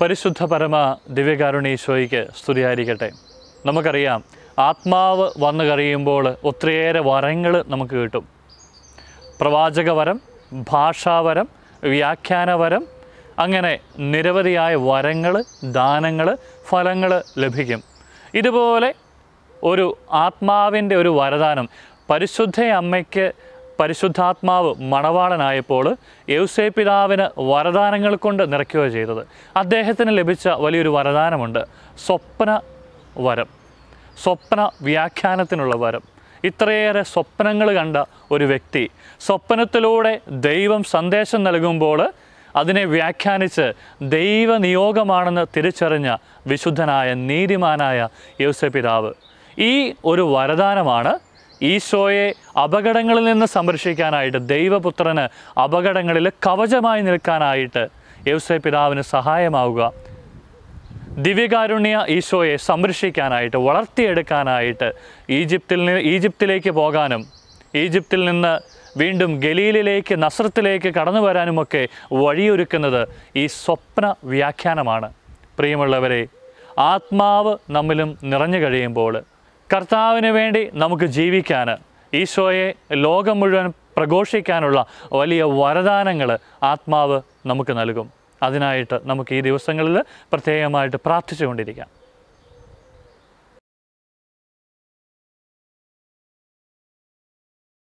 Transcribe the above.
പരിശുദ്ധ പരമ ദിവ്യകാരുണീശോയ്ക്ക് സ്തുതിയായിരിക്കട്ടെ നമുക്കറിയാം ആത്മാവ് വന്നു കഴിയുമ്പോൾ ഒത്തിരിയേറെ വരങ്ങൾ നമുക്ക് കിട്ടും പ്രവാചക വരം ഭാഷാവരം വ്യാഖ്യാനവരം അങ്ങനെ നിരവധിയായ വരങ്ങൾ ദാനങ്ങൾ ഫലങ്ങൾ ലഭിക്കും ഇതുപോലെ ഒരു ആത്മാവിൻ്റെ ഒരു വരദാനം പരിശുദ്ധ അമ്മയ്ക്ക് പരിശുദ്ധാത്മാവ് മണവാളനായപ്പോൾ യൗസേ പിതാവിന് വരദാനങ്ങൾ കൊണ്ട് നിറയ്ക്കുക ചെയ്തത് അദ്ദേഹത്തിന് ലഭിച്ച വലിയൊരു വരദാനമുണ്ട് സ്വപ്ന വരം സ്വപ്ന വ്യാഖ്യാനത്തിനുള്ള വരം ഇത്രയേറെ സ്വപ്നങ്ങൾ കണ്ട ഒരു വ്യക്തി സ്വപ്നത്തിലൂടെ ദൈവം സന്ദേശം നൽകുമ്പോൾ അതിനെ വ്യാഖ്യാനിച്ച് ദൈവനിയോഗമാണെന്ന് തിരിച്ചറിഞ്ഞ വിശുദ്ധനായ നീതിമാനായ യൗസേ പിതാവ് ഈ ഒരു വരദാനമാണ് ഈശോയെ അപകടങ്ങളിൽ നിന്ന് സംരക്ഷിക്കാനായിട്ട് ദൈവപുത്രന് അപകടങ്ങളിൽ കവചമായി നിൽക്കാനായിട്ട് യവസെ പിതാവിന് സഹായമാവുക ദിവ്യകാരുണ്യ ഈശോയെ സംരക്ഷിക്കാനായിട്ട് വളർത്തിയെടുക്കാനായിട്ട് ഈജിപ്തിൽ ഈജിപ്തിലേക്ക് പോകാനും ഈജിപ്തിൽ നിന്ന് വീണ്ടും ഗലീലിലേക്ക് നസ്രത്തിലേക്ക് കടന്നു വരാനുമൊക്കെ വഴിയൊരുക്കുന്നത് ഈ സ്വപ്ന വ്യാഖ്യാനമാണ് പ്രിയമുള്ളവരെ ആത്മാവ് നമ്മിലും നിറഞ്ഞു കഴിയുമ്പോൾ കർത്താവിന് വേണ്ടി നമുക്ക് ജീവിക്കാൻ ഈശോയെ ലോകം മുഴുവൻ പ്രഘോഷിക്കാനുള്ള വലിയ വരദാനങ്ങൾ ആത്മാവ് നമുക്ക് നൽകും അതിനായിട്ട് നമുക്ക് ഈ ദിവസങ്ങളിൽ പ്രത്യേകമായിട്ട് പ്രാർത്ഥിച്ചുകൊണ്ടിരിക്കാം